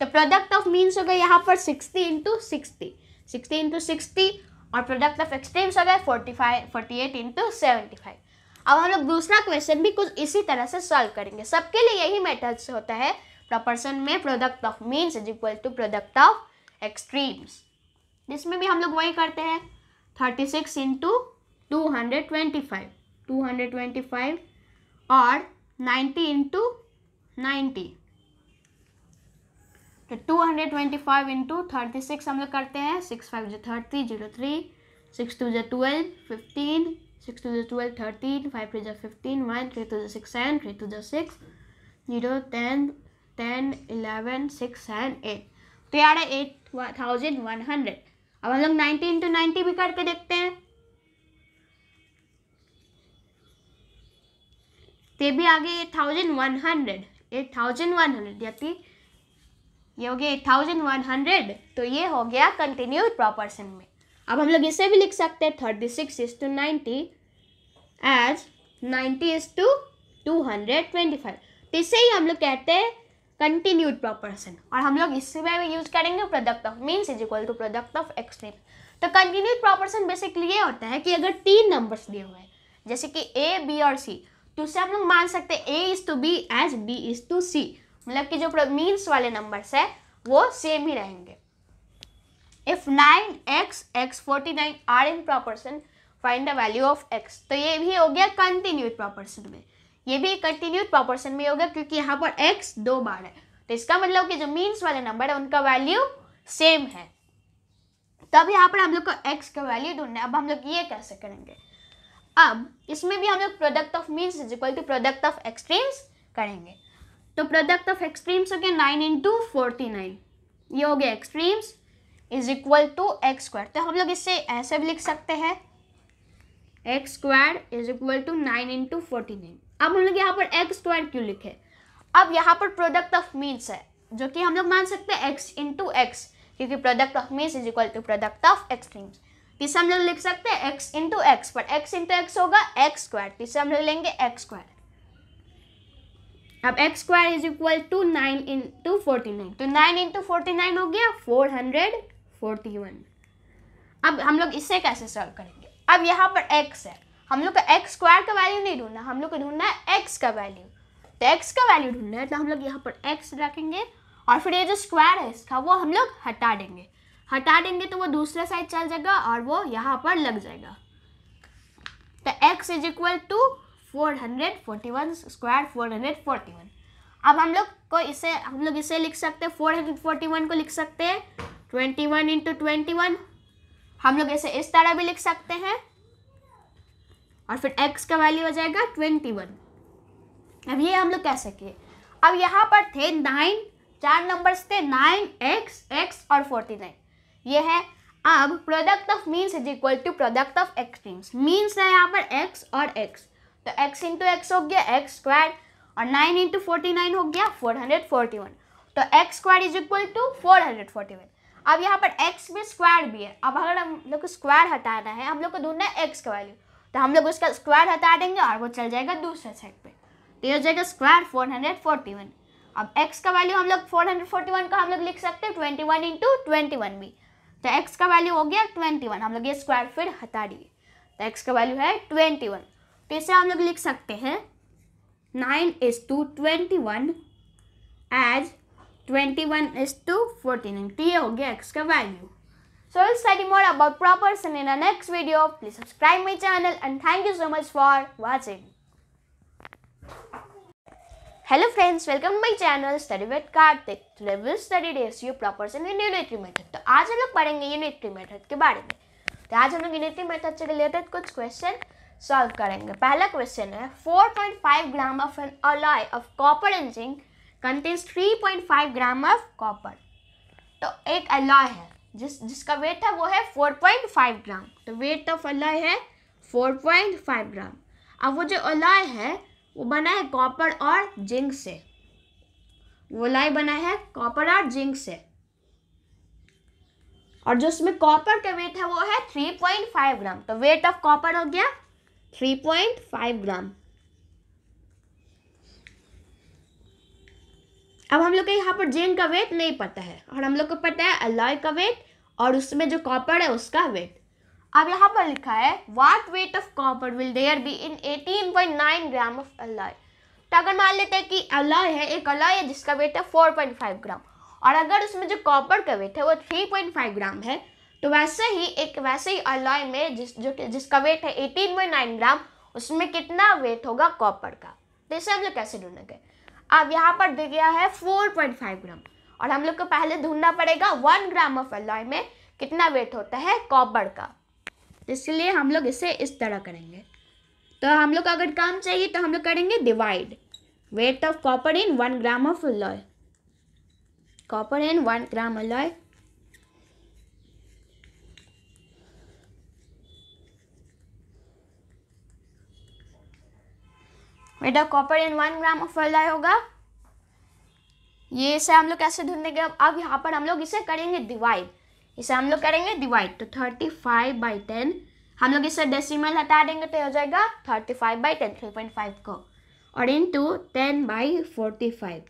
तो प्रोडक्ट ऑफ मीन्स हो गया यहाँ पर sixty into sixty sixty into sixty और प्रोडक्ट ऑफ एक्सट्रीम्स हो गए forty five forty eight into seventy five अब हम लोग दूसरा क्वेश्चन भी कुछ इसी तरह से सॉल्व करेंगे सबके लिए यही मेथड्स होता है प्रपर्सन में product of means is equal to product of extremes जिसमें भी हम लोग वही करते हैं thirty six into two hundred twenty five two hundred twenty five और नाइन्टी इंटू नाइन्टी तो two hundred twenty five into thirty six हम लोग करते हैं सिक्स फाइव जो thirty zero three six two जो ट्वेल्व फिफ्टीन सिक्स टू जो twelve thirteen five जो फिफ्टीन वन थ्री टू जो सिक्स थ्री टू जो six zero ten ten eleven six and eight तो यार है एट थाउजेंड वन हंड्रेड अब हम लोग नाइन्टी इंटू नाइन्टी भी करके देखते हैं ते तो भी आगे eight thousand one hundred eight thousand one hundred यानी ये हो गया एट थाउजेंड वन हंड्रेड तो ये हो गया कंटिन्यू प्रॉपर सिम में अब हम लोग इसे भी लिख सकते हैं thirty six is to ninety as ninety is to two hundred twenty five तो इसे ही हम लोग कहते हैं कंटिन्यूड प्रॉपर्सन और हम लोग इसमें भी यूज करेंगे product of means is equal to product of extreme तो कंटिन्यूड प्रोपर्सन बेसिकली ये होता है कि अगर तीन नंबर्स दिए हुए हैं जैसे कि ए बी और सी तो उसे हम लोग मान सकते हैं A is to B as B is to C मतलब कि जो मीन्स वाले नंबर्स है वो सेम ही रहेंगे if nine x x forty nine are in proportion find the value of x तो ये भी हो गया कंटिन्यूड प्रॉपर्सन में ये भी कंटिन्यूड प्रॉपर्सन में हो गया क्योंकि यहाँ पर एक्स दो बार है तो इसका मतलब कि जो मीन्स वाले नंबर है उनका वैल्यू सेम है तब यहाँ पर हम लोग को एक्स का वैल्यू ढूंढना है अब हम लोग ये कैसे करेंगे अब इसमें भी हम लोग product of means is equal to product of extremes करेंगे तो प्रोडक्ट ऑफ एक्सट्रीम्स हो गया नाइन इंटू फोर्टी नाइन ये हो गया extremes is equal to x square तो हम लोग इससे ऐसे भी लिख सकते हैं x square is equal to nine into forty nine अब हम लोग यहाँ पर एक्स स्क्वायर क्यों लिखे अब यहाँ पर प्रोडक्ट ऑफ मीन्स है जो कि हम लोग मान सकते हैं एक्स इंटू एक्स क्योंकि product of means is equal to product of extremes तीसरे हम लोग लिख सकते हैं एक्स इंटू एक्स पर एक्स इंटू एक्स होगा एक्स स्क्वायर तीसरे हम लोग लेंगे एक्स स्क्वायर अब x square is equal to nine into forty nine तो नाइन इंटू फोर्टी नाइन हो गया फोर हंड्रेड फोर्टी वन अब हम लोग इसे कैसे सॉल्व करेंगे अब यहाँ पर एक्स है हम लोग का एक्स स्क्वायर का वैल्यू नहीं ढूंढना हम लोग को ढूंढना है एक्स का वैल्यू तो एक्स का वैल्यू ढूंढना है तो हम लोग यहाँ पर एक्स रखेंगे और फिर ये जो स्क्वायर है इसका वो हम लोग हटा देंगे हटा देंगे तो वो दूसरा साइड चल जाएगा और वो यहाँ पर लग जाएगा तो x is equal to four hundred forty one square four hundred forty one अब हम लोग को इसे हम लोग इसे लिख सकते हैं फोर हंड्रेड फोर्टी वन को लिख सकते हैं twenty one into twenty one हम लोग इसे इस तरह भी लिख सकते हैं और फिर x का वैल्यू हो जाएगा ट्वेंटी वन अब ये हम लोग कह सके अब यहाँ पर थे नाइन चार नंबर्स थे नाइन एक्स एक्स और फोर्टी नाइन ये है अब product of means is equal to product of extremes means है यहाँ पर एक्स और एक्स तो एक्स इंटू एक्स हो गया एक्स स्क्वायर और नाइन इंटू फोर्टी नाइन हो गया फोर हंड्रेड फोर्टी वन तो x square is equal to four hundred forty one अब यहाँ पर एक्स में स्क्वायर भी है अब अगर हम लोग को स्क्वायर हटाना है हम लोग को ढूंढना है एक्स का वैल्यू तो हम लोग उसका स्क्वायर हटा देंगे और वो चल जाएगा दूसरे साइड पे तो ये हो जाएगा square four hundred forty one अब x का वैल्यू हम लोग फोर हंड्रेड फोर्टी वन का हम लोग लिख सकते हैं twenty one into twenty one भी तो x का वैल्यू हो गया ट्वेंटी वन हम लोग ये स्क्वायर फिर हटा दिए तो एक्स का वैल्यू है ट्वेंटी वन तो इसे हम लोग लिख सकते हैं nine is to twenty one as twenty one is to forty nine तो ये हो गया एक्स का value so will study more about proportion in next video please subscribe my channel and thank you so much for watching hello friends welcome to channel study with Kartik Kartik. Today we will study ratio properties in unitary method. तो आज हम लोग पढ़ेंगे unitary method के बारे में तो आज हम लोग unitary मेथड से रिलेटेड कुछ क्वेश्चन सॉल्व करेंगे पहला क्वेश्चन है 4.5 gram of an alloy of copper and zinc contains 3.5 gram of copper तो एक अलॉय है जिस जिसका वेट है वो है 4.5 ग्राम तो वेट ऑफ अलॉय है 4.5 ग्राम अब वो जो अलॉय है वो बना है कॉपर और जिंक से वो अलॉय बना है कॉपर और जिंक से और जो उसमें कॉपर का वेट है वो है 3.5 ग्राम तो वेट ऑफ कॉपर हो गया 3.5 ग्राम अब हम लोग को यहाँ पर जिंक का वेट नहीं पता है और हम लोग को पता है अलॉय का वेट और उसमें जो कॉपर है उसका वेट अब यहाँ पर लिखा है what weight of copper will there be in 18.9 gram of alloy तो अगर मान लेते हैं कि अलॉय है एक अलॉय है जिसका वेट है 4.5 ग्राम और अगर उसमें जो कॉपर का वेट है वो 3.5 ग्राम है तो वैसे ही एक वैसे ही अलॉय में जिस जो जिसका वेट है 18.9 ग्राम उसमें कितना वेट होगा कॉपर का तो इसे हम लोग कैसे ढूंढेंगे अब यहाँ पर दे गया है 4.5 ग्राम और हम लोग को पहले ढूंढना पड़ेगा वन ग्राम ऑफ अलॉय में कितना वेट होता है कॉपर का इसलिए हम लोग इसे इस तरह करेंगे तो हम लोग अगर काम चाहिए तो हम लोग करेंगे divide weight of copper in one gram of alloy copper in one gram alloy weight of copper in one gram of alloy होगा ये इसे हम लोग कैसे ढूंढेंगे अब अब यहाँ पर हम लोग इसे करेंगे डिवाइड इसे हम लोग करेंगे डिवाइड तो थर्टी फाइव बाई टेन हम लोग इसे डेसिमल हटा देंगे तो हो जाएगा thirty five by ten three point five को और into ten by forty five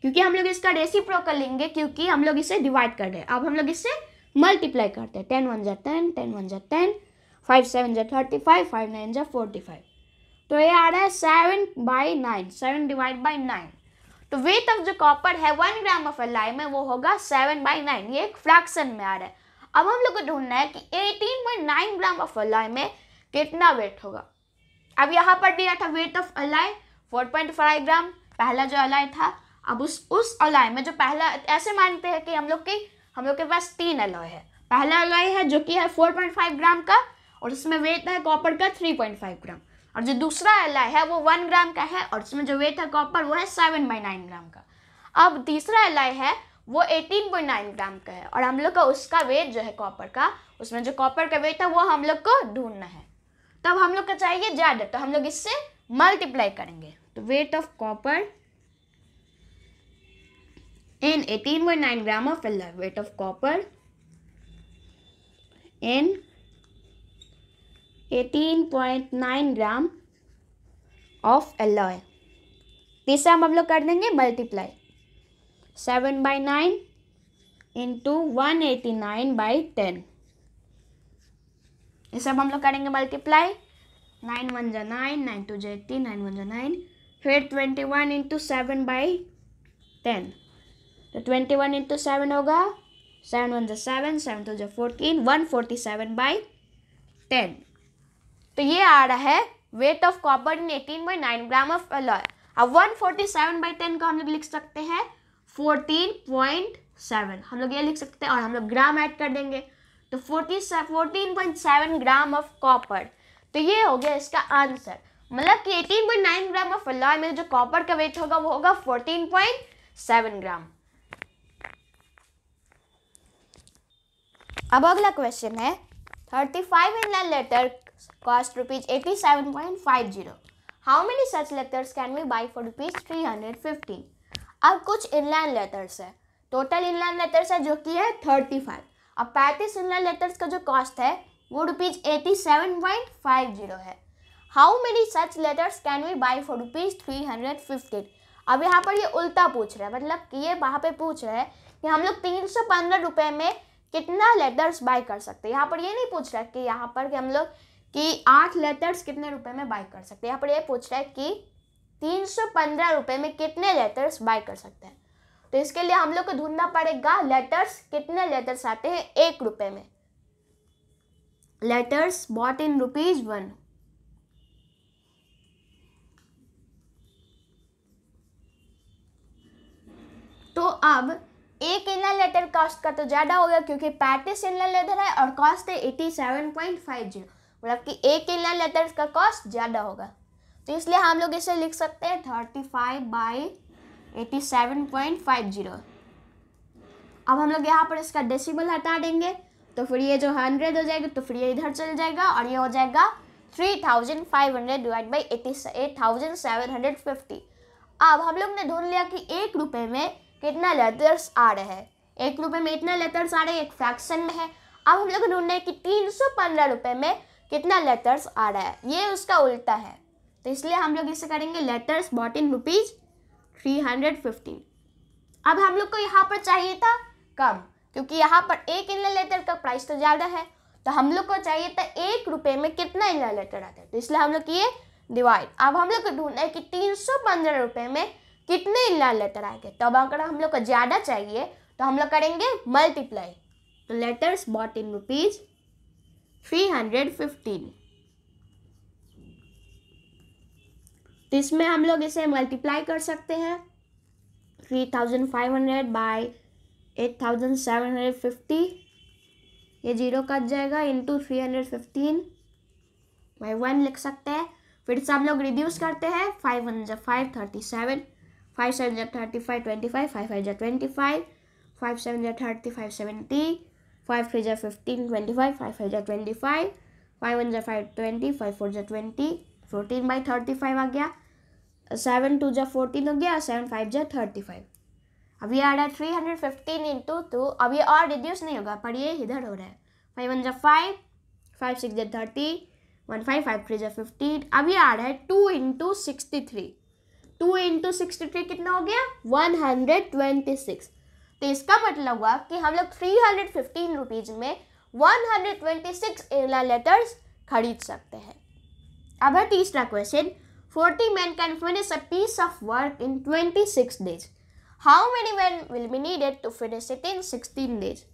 क्योंकि हम लोग इसका डेसी प्रो कर लेंगे क्योंकि हम लोग इसे डिवाइड कर रहे हैं अब हम लोग इसे मल्टीप्लाई करते हैं टेन वन जै टेन टेन वन जै टेन फाइव सेवन जै थर्टी फाइव फाइव नाइन जै फोर्टी फाइव तो ये आ रहा है seven by nine seven divide by nine तो वेट ऑफ जो कॉपर है वन ग्राम ऑफ एलाई में वो होगा सेवन बाई नाइन ये एक फ्रैक्शन में आ रहा है अब हम लोग को ढूंढना है कि eighteen point nine gram of alloy में कितना वेट होगा अब यहाँ पर दिया था weight of alloy four point five gram पहला जो अलाई था अब उस उस अलाई में जो पहला ऐसे मानते हैं कि हम लोग की हम लोग के पास तीन अलॉय है पहला अलॉय है जो कि है फाइव ग्राम का और उसमें वेट है कॉपर का फाइव ग्राम और जो दूसरा एलाई है वो वन ग्राम का है और इसमें जो वेट है कॉपर वो है सेवन बाई नाइन ग्राम का अब तीसरा एलाई है वो एटीन नाइन ग्राम का है और हम लोग का उसका वेट जो है कॉपर का उसमें जो कॉपर का वेट है वो हम लोग को ढूंढना है तब हम लोग का चाहिए ज़्यादा तो हम लोग इससे मल्टीप्लाई करेंगे तो weight of copper in eighteen in nine gram of alloy weight of copper in 18.9 gram of alloy तीसरा हम हम लोग कर देंगे multiply seven by nine into one eighty nine by ten ये सब हम लोग करेंगे मल्टीप्लाई नाइन वन जो नाइन नाइन टू जो एट्टी नाइन वन जो नाइन फिर twenty one into seven by ten तो ट्वेंटी वन इंटू सेवन होगा सेवन वन जो सेवन सेवन टू जो fourteen one forty seven by ten तो ये आ रहा है weight of copper in eighteen by nine gram of alloy अब one forty seven by ten का हम लोग लिख सकते हैं फोर्टीन पॉइंट सेवन हम लोग ये लिख सकते हैं और हम लोग ग्राम ऐड कर देंगे तो forty fourteen point seven gram of copper तो ये हो गया इसका आंसर मतलब कि eighteen point nine gram of alloy में जो कॉपर का वेट होगा वो होगा फोर्टीन पॉइंट सेवन ग्राम अब अगला क्वेश्चन है thirty five in letter cost rupees 87.50. How many such letters can we buy for rupees 315? अब कुछ इनलाइन letters है total इनलाइन letters है जो कि है 35. अब 35 इनलाइन letters का जो cost है वो rupees eighty seven point five zero है how many such letters can we buy for rupees three hundred fifteen अब यहाँ पर ये उल्टा पूछ रहा है मतलब कि ये वहाँ पे पूछ रहा है कि हम लोग तीन सौ पंद्रह रुपये में कितना लेटर्स बाई कर सकते हैं यहाँ पर ये नहीं पूछ रहा कि यहाँ पर कि हम लोग कि आठ लेटर्स कितने रुपए में बाय कर सकते हैं यहाँ पर ये पूछ रहा है कि तीन सौ पंद्रह रुपये में कितने लेटर्स बाय कर सकते हैं तो इसके लिए हम लोग को ढूंढना पड़ेगा लेटर्स कितने लेटर्स आते हैं एक रुपये में letters bought in rupees one तो अब एक इनर लेटर कॉस्ट का तो ज़्यादा हो गया क्योंकि पैंतीस इनर लेटर है और कॉस्ट है eighty seven point five zero मतलब कि एक इनलाइन लेटर्स का कॉस्ट ज़्यादा होगा तो इसलिए हम लोग इसे लिख सकते हैं thirty five by eighty seven point five zero अब हम लोग यहाँ पर इसका डेसिमल हटा देंगे तो फिर ये जो हंड्रेड हो जाएगा तो फिर ये इधर चल जाएगा और ये हो जाएगा three thousand five hundred divide by eighty eight thousand seven hundred fifty अब हम लोग ने ढूंढ लिया कि एक रुपये में कितना लेटर्स आ रहे हैं एक रुपये में इतना लेटर्स आ रहे हैं एक फ्रैक्शन में है अब हम लोग ढूंढ रहे हैं कि तीन सौ पंद्रह रुपये में कितना लेटर्स आ रहा है ये उसका उल्टा है तो इसलिए हम लोग इसे करेंगे letters bought in rupees three hundred fifteen अब हम लोग को यहाँ पर चाहिए था कम क्योंकि यहाँ पर एक इन लेटर का प्राइस तो ज़्यादा है तो हम लोग को चाहिए था एक रुपये में कितना इनला लेटर आता है तो इसलिए हम लोग किए डिवाइड अब हम लोग को ढूंढना है कि तीन सौ पंद्रह रुपये में कितने इनला लेटर थे तो अब अगर हम लोग को ज़्यादा चाहिए तो हम लोग करेंगे मल्टीप्लाई तो लेटर्स बॉट इन रुपीज़ 315 तो इसमें हम लोग इसे मल्टीप्लाई कर सकते हैं 3500 बाय 8750 ये जीरो कट जाएगा into three hundred fifteen by one लिख सकते हैं फिर से हम लोग रिड्यूस करते हैं five hundred five thirty seven five seven जब thirty five twenty five five five जब ट्वेंटी फाइव फाइव सेवन जब thirty five seventy five three जै fifteen twenty five five five जै ट्वेंटी फाइव फाइव वन जै five twenty five four जै twenty fourteen by thirty five आ गया seven two जै fourteen हो गया सेवन फाइव जै थर्टी फाइव अब ये आ रहा है three hundred fifteen into two अब ये और रिड्यूस नहीं होगा पर ये इधर हो रहा है फाइव वन जै फाइव फाइव सिक्स जै thirty one five five three जै फिफ्टीन अब ये आ रहा है two into sixty three two into sixty three कितना हो गया वन हंड्रेड ट्वेंटी सिक्स तो इसका मतलब हुआ कि हम लोग थ्री हंड्रेड फिफ्टीन रुपीज़ में वन हंड्रेड ट्वेंटी सिक्स एला लेटर्स खरीद सकते हैं अब है तीसरा question forty man can finish a piece of work in twenty six days how many man will be needed to finish it in sixteen days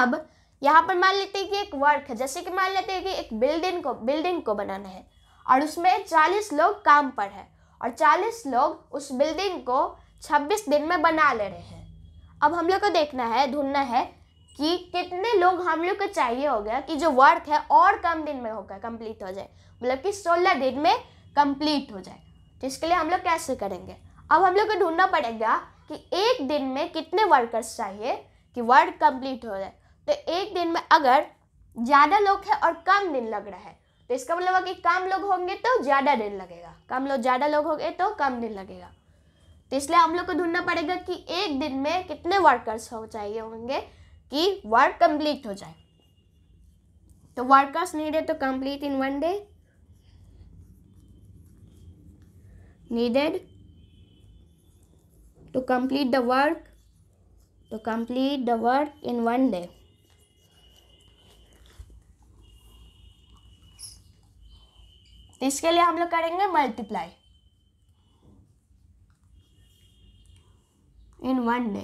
अब यहाँ पर मान लेते हैं कि एक वर्क है जैसे कि मान लेते हैं कि एक बिल्डिंग को बिल्डिंग को बनाना है और उसमें चालीस लोग काम पर है और चालीस लोग उस बिल्डिंग को छब्बीस दिन में बना ले रहे हैं अब हम लोग को देखना है ढूंढना है कि कितने लोग हम लोग को चाहिए हो गया कि जो वर्क है और कम दिन में होगा कंप्लीट हो जाए मतलब कि सोलह दिन में कंप्लीट हो जाए तो इसके लिए हम लोग कैसे करेंगे अब हम लोग को ढूंढना पड़ेगा कि एक दिन में कितने वर्कर्स चाहिए कि वर्क कंप्लीट हो जाए तो एक दिन में अगर ज़्यादा लोग हैं और कम दिन लग रहा है तो इसका मतलब कि कम लोग होंगे तो ज़्यादा दिन लगेगा कम लोग ज़्यादा लोग होंगे तो कम दिन लगेगा तो इसलिए हम लोग को ढूंढना पड़ेगा कि एक दिन में कितने वर्कर्स हो चाहिए होंगे कि वर्क कंप्लीट हो जाए तो वर्कर्स नीडेड तो complete in one day needed to complete the work to complete the work in one day इसके लिए हम लोग करेंगे मल्टीप्लाई इन वन डे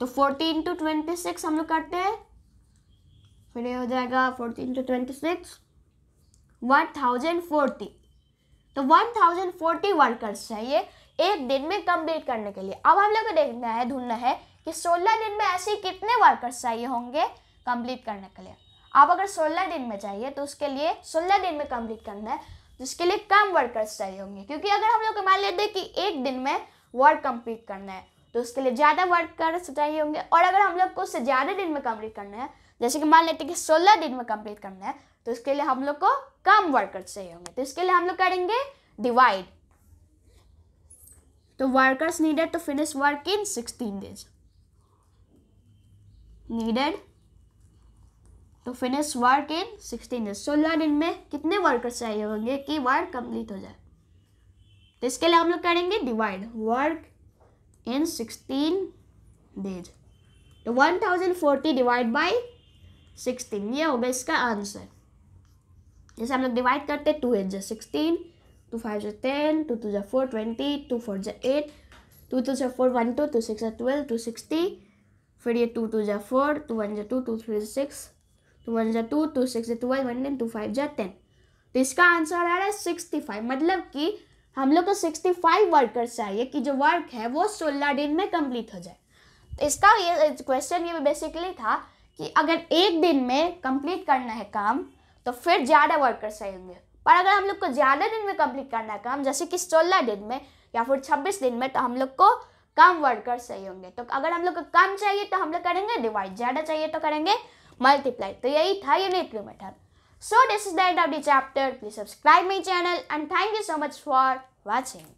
तो फोर्टीन टू ट्वेंटी सिक्स हम लोग करते हैं फिर ये हो जाएगा fourteen two twenty six one thousand forty तो वन थाउजेंड फोर्टी वर्कर्स चाहिए एक दिन में कंप्लीट करने के लिए अब हम लोग को देखना है ढूंढना है कि सोलह दिन में ऐसे कितने वर्कर्स चाहिए होंगे कंप्लीट करने के लिए अब अगर सोलह दिन में चाहिए तो उसके लिए सोलह दिन में कंप्लीट करना है जिसके लिए कम वर्कर्स चाहिए होंगे क्योंकि अगर हम लोग मान लेते हैं कि एक दिन में वर्क कंप्लीट करना है तो उसके लिए ज़्यादा कर चाहिए होंगे और अगर हम लोग को उससे ज़्यादा दिन में कम्प्लीट करना है जैसे कि मान लेते हैं कि सोलह दिन में कम्प्लीट करना है तो उसके लिए हम लोग को कम वर्कर चाहिए होंगे तो इसके लिए हम लोग करेंगे डिवाइड तो workers needed to finish work in sixteen days needed to finish work in sixteen days सोलह दिन में कितने वर्कर्स चाहिए होंगे कि वर्क कंप्लीट हो जाए तो इसके लिए हम लोग करेंगे डिवाइड वर्क in 16 days तो 1040 डिवाइड बाय 16 ये होगा इसका आंसर जैसे हम लोग डिवाइड करते हैं टू एट जो सिक्सटीन टू फाइव जो टेन टू टू जो फोर ट्वेंटी टू फोर जो एट टू टू जो four one two two six जो ट्वेल्व टू सिक्सटी फिर ये टू टू जो फोर टू वन जो टू टू थ्री जो सिक्स टू वन जो टू टू सिक्स जो ट्वेल्व वन टू फाइव जो टेन तो इसका आंसर आ रहा है सिक्सटी फाइव मतलब कि हम लोग को 65 वर्कर्स चाहिए कि जो वर्क है वो 16 दिन में कंप्लीट हो जाए तो इसका ये क्वेश्चन ये बेसिकली था कि अगर एक दिन में कंप्लीट करना है काम तो फिर ज़्यादा वर्कर्स चाहिए पर अगर हम लोग को ज़्यादा दिन में कंप्लीट करना है काम जैसे कि सोलह दिन में या फिर छब्बीस दिन में तो हम लोग को कम वर्कर्स चाहिए होंगे तो अगर हम लोग को कम चाहिए तो हम लोग करेंगे डिवाइड ज़्यादा चाहिए तो करेंगे मल्टीप्लाई तो यही था unit method So this is the end of the chapter. Please subscribe my channel and thank you so much for watching.